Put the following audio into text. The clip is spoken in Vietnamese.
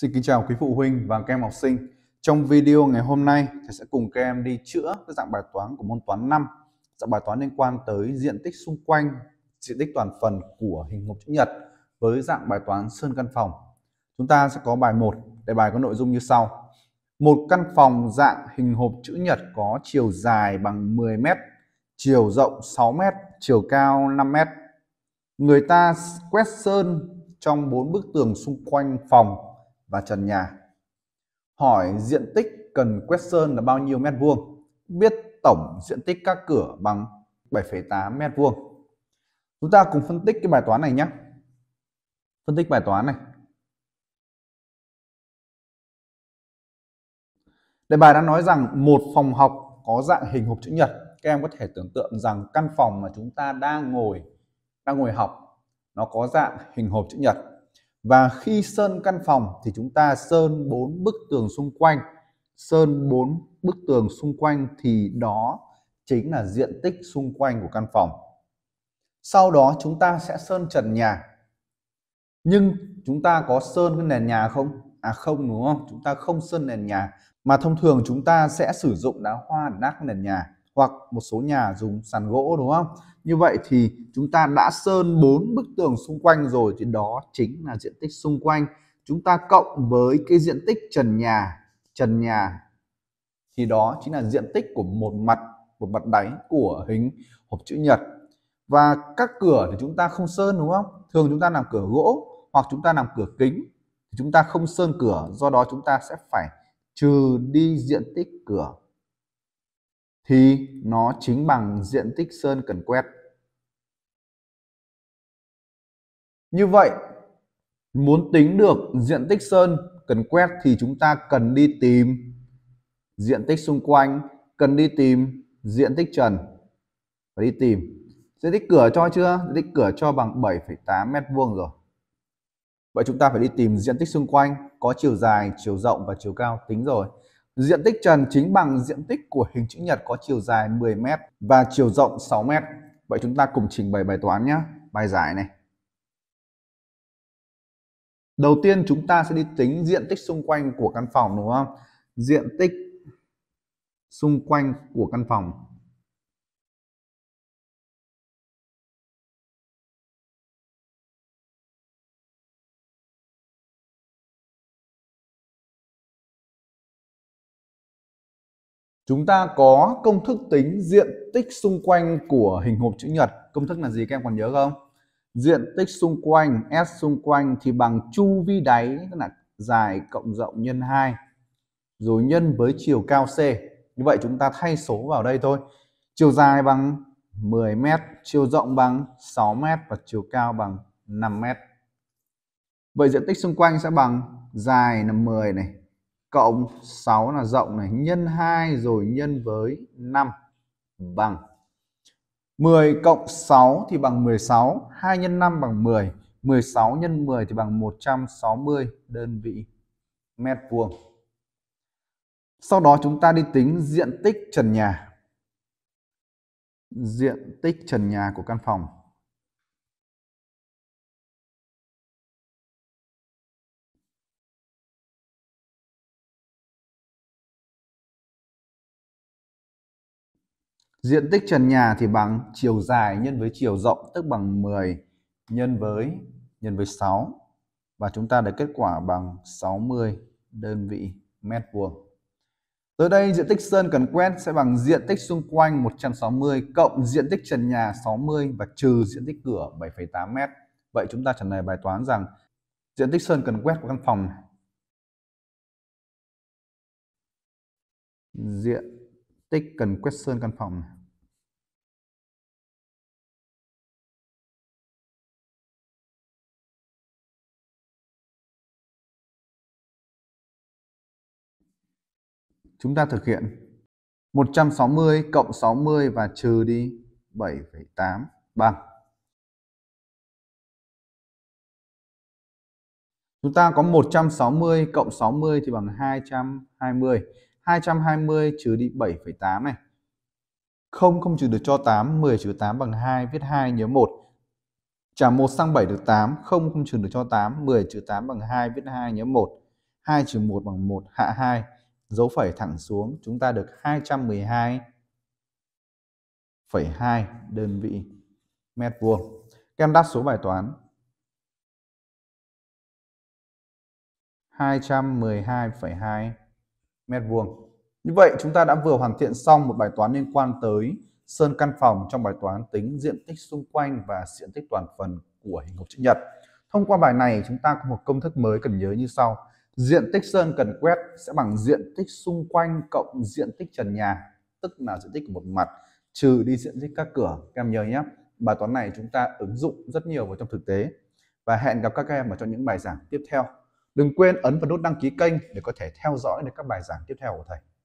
Xin kính chào quý phụ huynh và các em học sinh. Trong video ngày hôm nay, thầy sẽ cùng các em đi chữa các dạng bài toán của môn toán 5. Dạng bài toán liên quan tới diện tích xung quanh, diện tích toàn phần của hình hộp chữ nhật với dạng bài toán sơn căn phòng. Chúng ta sẽ có bài 1, đề bài có nội dung như sau. Một căn phòng dạng hình hộp chữ nhật có chiều dài bằng 10 m, chiều rộng 6 m, chiều cao 5 m. Người ta quét sơn trong bốn bức tường xung quanh phòng và trần nhà. Hỏi diện tích cần quét sơn là bao nhiêu mét vuông? Biết tổng diện tích các cửa bằng 7,8 mét vuông. Chúng ta cùng phân tích cái bài toán này nhé. Phân tích bài toán này. Đề bài đã nói rằng một phòng học có dạng hình hộp chữ nhật. Các em có thể tưởng tượng rằng căn phòng mà chúng ta đang ngồi đang ngồi học nó có dạng hình hộp chữ nhật và khi sơn căn phòng thì chúng ta sơn bốn bức tường xung quanh sơn bốn bức tường xung quanh thì đó chính là diện tích xung quanh của căn phòng sau đó chúng ta sẽ sơn trần nhà nhưng chúng ta có sơn cái nền nhà không à không đúng không chúng ta không sơn nền nhà mà thông thường chúng ta sẽ sử dụng đá hoa nát nền nhà hoặc một số nhà dùng sàn gỗ đúng không? Như vậy thì chúng ta đã sơn bốn bức tường xung quanh rồi thì đó chính là diện tích xung quanh. Chúng ta cộng với cái diện tích trần nhà, trần nhà thì đó chính là diện tích của một mặt một mặt đáy của hình hộp chữ nhật. Và các cửa thì chúng ta không sơn đúng không? Thường chúng ta làm cửa gỗ hoặc chúng ta làm cửa kính thì chúng ta không sơn cửa, do đó chúng ta sẽ phải trừ đi diện tích cửa thì nó chính bằng diện tích sơn cần quét. Như vậy, muốn tính được diện tích sơn cần quét thì chúng ta cần đi tìm diện tích xung quanh, cần đi tìm diện tích trần và đi tìm. Diện tích cửa cho chưa? Diện tích cửa cho bằng 7,8 mét vuông rồi. Vậy chúng ta phải đi tìm diện tích xung quanh có chiều dài, chiều rộng và chiều cao tính rồi. Diện tích trần chính bằng diện tích của hình chữ nhật có chiều dài 10m và chiều rộng 6m. Vậy chúng ta cùng trình bày bài toán nhé. Bài giải này. Đầu tiên chúng ta sẽ đi tính diện tích xung quanh của căn phòng đúng không? Diện tích xung quanh của căn phòng Chúng ta có công thức tính diện tích xung quanh của hình hộp chữ nhật. Công thức là gì các em còn nhớ không? Diện tích xung quanh, S xung quanh thì bằng chu vi đáy, tức là dài cộng rộng nhân 2, rồi nhân với chiều cao C. Như vậy chúng ta thay số vào đây thôi. Chiều dài bằng 10 m, chiều rộng bằng 6 m và chiều cao bằng 5 m. Vậy diện tích xung quanh sẽ bằng dài là 10 này, cộng 6 là rộng này nhân 2 rồi nhân với 5 bằng 10 cộng 6 thì bằng 16, 2 nhân 5 bằng 10, 16 nhân 10 thì bằng 160 đơn vị mét vuông. Sau đó chúng ta đi tính diện tích trần nhà. Diện tích trần nhà của căn phòng Diện tích trần nhà thì bằng chiều dài nhân với chiều rộng tức bằng 10 nhân với nhân với 6 và chúng ta được kết quả bằng 60 đơn vị mét vuông. Tới đây diện tích sơn cần quét sẽ bằng diện tích xung quanh 160 cộng diện tích trần nhà 60 và trừ diện tích cửa 7,8 m. Vậy chúng ta trả lời bài toán rằng diện tích sơn cần quét của căn phòng này. diện tích cần quét sơn căn phòng này Chúng ta thực hiện 160 cộng 60 và trừ đi 7,8 bằng. Chúng ta có 160 cộng 60 thì bằng 220. 220 trừ đi 7,8 này. Không không trừ được cho 8, 10 trừ 8 bằng 2, viết 2 nhớ 1. Trả 1 sang 7 được 8, không không trừ được cho 8, 10 trừ 8 bằng 2, viết 2 nhớ 1. 2 trừ 1 bằng 1, hạ 2 dấu phẩy thẳng xuống chúng ta được 212,2 đơn vị mét vuông. Các em đáp số bài toán 212,2 mét vuông. Như vậy chúng ta đã vừa hoàn thiện xong một bài toán liên quan tới sơn căn phòng trong bài toán tính diện tích xung quanh và diện tích toàn phần của hình hộp chữ nhật. Thông qua bài này chúng ta có một công thức mới cần nhớ như sau diện tích sơn cần quét sẽ bằng diện tích xung quanh cộng diện tích trần nhà tức là diện tích của một mặt trừ đi diện tích các cửa các em nhớ nhé bài toán này chúng ta ứng dụng rất nhiều vào trong thực tế và hẹn gặp các em ở trong những bài giảng tiếp theo đừng quên ấn vào nút đăng ký kênh để có thể theo dõi được các bài giảng tiếp theo của thầy